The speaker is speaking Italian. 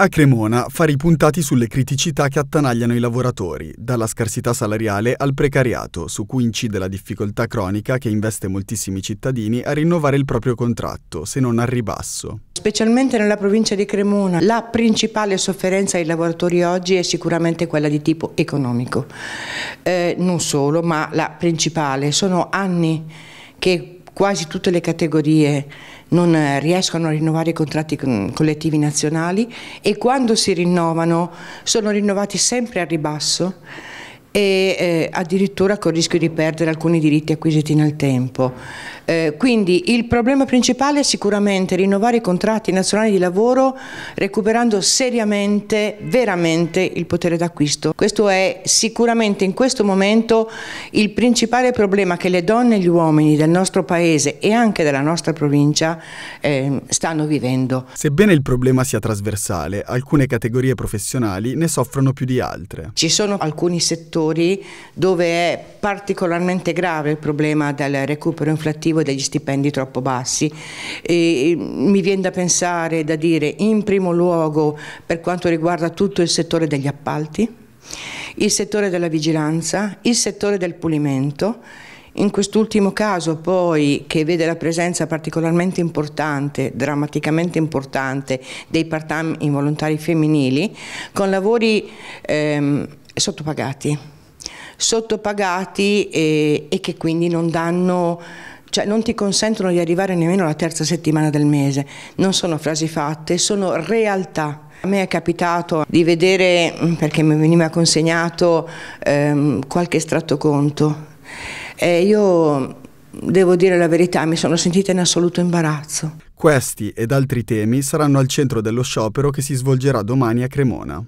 A Cremona fare i puntati sulle criticità che attanagliano i lavoratori, dalla scarsità salariale al precariato, su cui incide la difficoltà cronica che investe moltissimi cittadini a rinnovare il proprio contratto, se non al ribasso. Specialmente nella provincia di Cremona la principale sofferenza dei lavoratori oggi è sicuramente quella di tipo economico. Eh, non solo, ma la principale. Sono anni che quasi tutte le categorie non eh, riescono a rinnovare i contratti collettivi nazionali e quando si rinnovano sono rinnovati sempre a ribasso e eh, addirittura con il rischio di perdere alcuni diritti acquisiti nel tempo. Eh, quindi il problema principale è sicuramente rinnovare i contratti nazionali di lavoro recuperando seriamente, veramente il potere d'acquisto. Questo è sicuramente in questo momento il principale problema che le donne e gli uomini del nostro paese e anche della nostra provincia eh, stanno vivendo. Sebbene il problema sia trasversale, alcune categorie professionali ne soffrono più di altre. Ci sono alcuni settori settori dove è particolarmente grave il problema del recupero inflattivo e degli stipendi troppo bassi. E mi viene da pensare, da dire, in primo luogo per quanto riguarda tutto il settore degli appalti, il settore della vigilanza, il settore del pulimento, in quest'ultimo caso poi che vede la presenza particolarmente importante, drammaticamente importante dei part-time involontari femminili, con lavori ehm, sottopagati, sottopagati e, eh, e che quindi non danno cioè non ti consentono di arrivare nemmeno alla terza settimana del mese. Non sono frasi fatte, sono realtà. A me è capitato di vedere, mm, perché mi veniva consegnato ehm, qualche estratto conto, e io mm, devo dire la verità, mi sono sentita in assoluto imbarazzo. Questi ed altri temi saranno al centro dello sciopero che si svolgerà domani a Cremona.